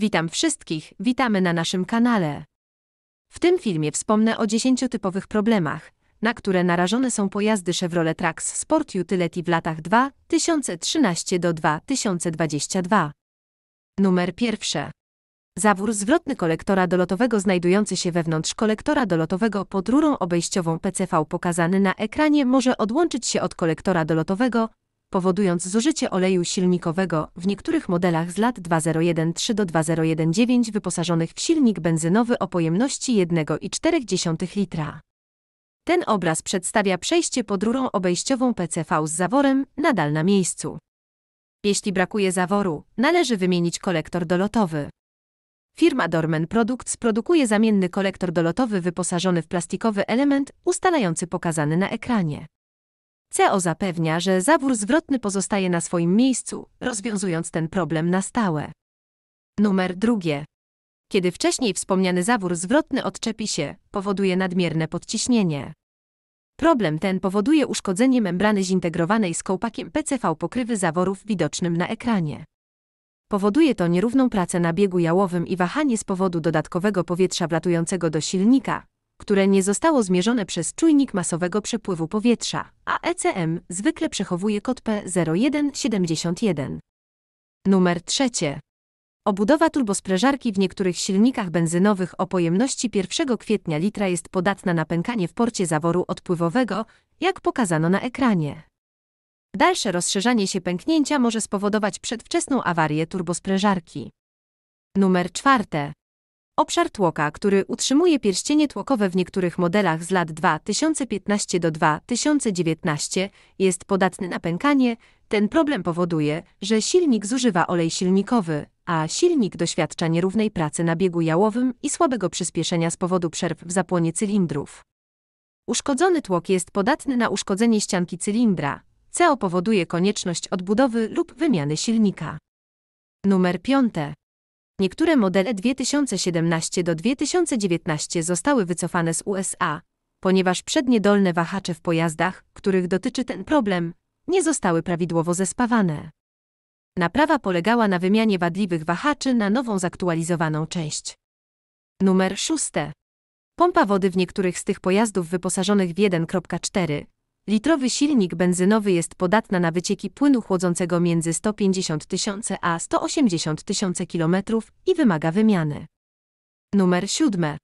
Witam wszystkich, witamy na naszym kanale. W tym filmie wspomnę o 10 typowych problemach, na które narażone są pojazdy Chevrolet Trax Sport Utility w latach 2013 do 2022. Numer pierwszy. Zawór zwrotny kolektora dolotowego znajdujący się wewnątrz kolektora dolotowego pod rurą obejściową PCV pokazany na ekranie może odłączyć się od kolektora dolotowego powodując zużycie oleju silnikowego w niektórych modelach z lat 2013 do 2019 wyposażonych w silnik benzynowy o pojemności 1,4 litra. Ten obraz przedstawia przejście pod rurą obejściową PCV z zaworem nadal na miejscu. Jeśli brakuje zaworu, należy wymienić kolektor dolotowy. Firma Dorman Products produkuje zamienny kolektor dolotowy wyposażony w plastikowy element ustalający pokazany na ekranie. CO zapewnia, że zawór zwrotny pozostaje na swoim miejscu, rozwiązując ten problem na stałe. Numer drugie. Kiedy wcześniej wspomniany zawór zwrotny odczepi się, powoduje nadmierne podciśnienie. Problem ten powoduje uszkodzenie membrany zintegrowanej z kołpakiem PCV pokrywy zaworów widocznym na ekranie. Powoduje to nierówną pracę na biegu jałowym i wahanie z powodu dodatkowego powietrza wlatującego do silnika, które nie zostało zmierzone przez czujnik masowego przepływu powietrza, a ECM zwykle przechowuje kod P0171. Numer 3. Obudowa turbosprężarki w niektórych silnikach benzynowych o pojemności 1 kwietnia litra jest podatna na pękanie w porcie zaworu odpływowego, jak pokazano na ekranie. Dalsze rozszerzanie się pęknięcia może spowodować przedwczesną awarię turbosprężarki. Numer 4. Obszar tłoka, który utrzymuje pierścienie tłokowe w niektórych modelach z lat 2015 do 2019, jest podatny na pękanie. Ten problem powoduje, że silnik zużywa olej silnikowy, a silnik doświadcza nierównej pracy na biegu jałowym i słabego przyspieszenia z powodu przerw w zapłonie cylindrów. Uszkodzony tłok jest podatny na uszkodzenie ścianki cylindra. CO powoduje konieczność odbudowy lub wymiany silnika. Numer 5. Niektóre modele 2017 do 2019 zostały wycofane z USA, ponieważ przednie dolne wahacze w pojazdach, których dotyczy ten problem, nie zostały prawidłowo zespawane. Naprawa polegała na wymianie wadliwych wahaczy na nową zaktualizowaną część. Numer 6. Pompa wody w niektórych z tych pojazdów wyposażonych w 1.4 Litrowy silnik benzynowy jest podatna na wycieki płynu chłodzącego między 150 tysięcy a 180 tysięcy km i wymaga wymiany. Numer 7.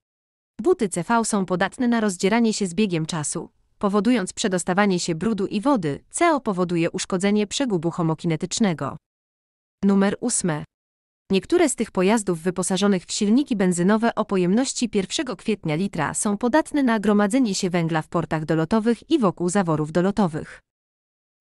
Buty CV są podatne na rozdzieranie się z biegiem czasu, powodując przedostawanie się brudu i wody. CO powoduje uszkodzenie przegubu homokinetycznego. Numer 8. Niektóre z tych pojazdów wyposażonych w silniki benzynowe o pojemności 1 kwietnia litra są podatne na gromadzenie się węgla w portach dolotowych i wokół zaworów dolotowych.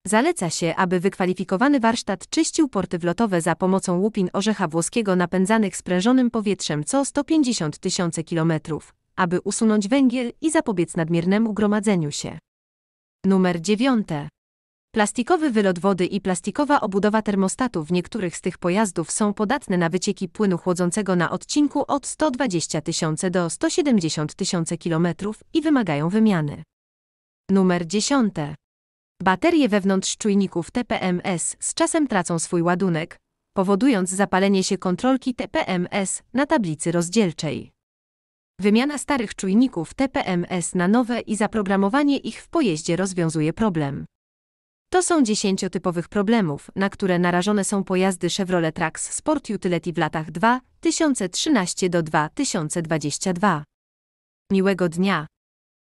Zaleca się, aby wykwalifikowany warsztat czyścił porty wlotowe za pomocą łupin orzecha włoskiego napędzanych sprężonym powietrzem co 150 tysięcy kilometrów, aby usunąć węgiel i zapobiec nadmiernemu gromadzeniu się. Numer 9. Plastikowy wylot wody i plastikowa obudowa termostatu w niektórych z tych pojazdów są podatne na wycieki płynu chłodzącego na odcinku od 120 tysięcy do 170 tysięcy km i wymagają wymiany. Numer 10. Baterie wewnątrz czujników TPMS z czasem tracą swój ładunek, powodując zapalenie się kontrolki TPMS na tablicy rozdzielczej. Wymiana starych czujników TPMS na nowe i zaprogramowanie ich w pojeździe rozwiązuje problem. To są dziesięciotypowych problemów, na które narażone są pojazdy Chevrolet Trax Sport Utility w latach 2013 2022. Miłego dnia!